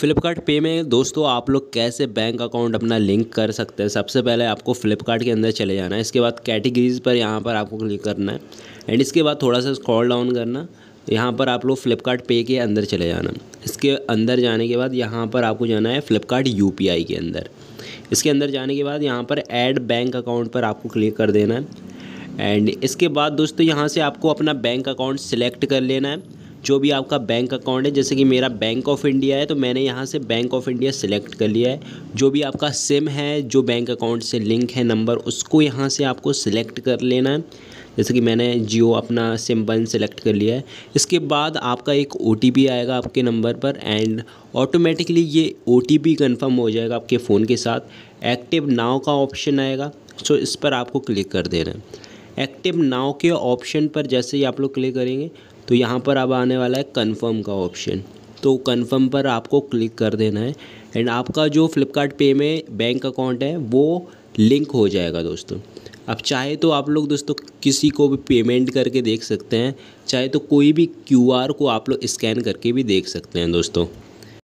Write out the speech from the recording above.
फ्लिपकार्ट पे में दोस्तों आप लोग कैसे बैंक अकाउंट अपना लिंक कर सकते हैं सबसे पहले आपको फ्लिपकार्ट के अंदर चले जाना है इसके बाद कैटेगरीज़ पर यहाँ पर आपको क्लिक करना है एंड इसके बाद थोड़ा सा स्क्रॉल डाउन करना यहाँ पर आप लोग फ्लिपकार्ट पे के अंदर चले जाना इसके अंदर जाने के बाद यहाँ पर आपको जाना है फ्लिपकार्ट यू के अंदर इसके अंदर जाने के बाद यहाँ पर एड बैंक अकाउंट पर आपको क्लिक कर देना है एंड इसके बाद दोस्तों यहाँ से आपको अपना बैंक अकाउंट सिलेक्ट कर लेना है जो भी आपका बैंक अकाउंट है जैसे कि मेरा बैंक ऑफ इंडिया है तो मैंने यहाँ से बैंक ऑफ इंडिया सेलेक्ट कर लिया है जो भी आपका सिम है जो बैंक अकाउंट से लिंक है नंबर उसको यहाँ से आपको सिलेक्ट कर लेना है जैसे कि मैंने जियो अपना सिम वन सेलेक्ट कर लिया है इसके बाद आपका एक ओ आएगा आपके नंबर पर एंड ऑटोमेटिकली ये ओ टी हो जाएगा आपके फ़ोन के साथ एक्टिव नाव का ऑप्शन आएगा सो इस पर आपको क्लिक कर देना है एक्टिव नाव के ऑप्शन पर जैसे ही आप लोग क्लिक करेंगे तो यहाँ पर अब आने वाला है कन्फर्म का ऑप्शन तो कन्फर्म पर आपको क्लिक कर देना है एंड आपका जो फ्लिपकार्ट पे में बैंक अकाउंट है वो लिंक हो जाएगा दोस्तों अब चाहे तो आप लोग दोस्तों किसी को भी पेमेंट करके देख सकते हैं चाहे तो कोई भी क्यूआर को आप लोग स्कैन करके भी देख सकते हैं दोस्तों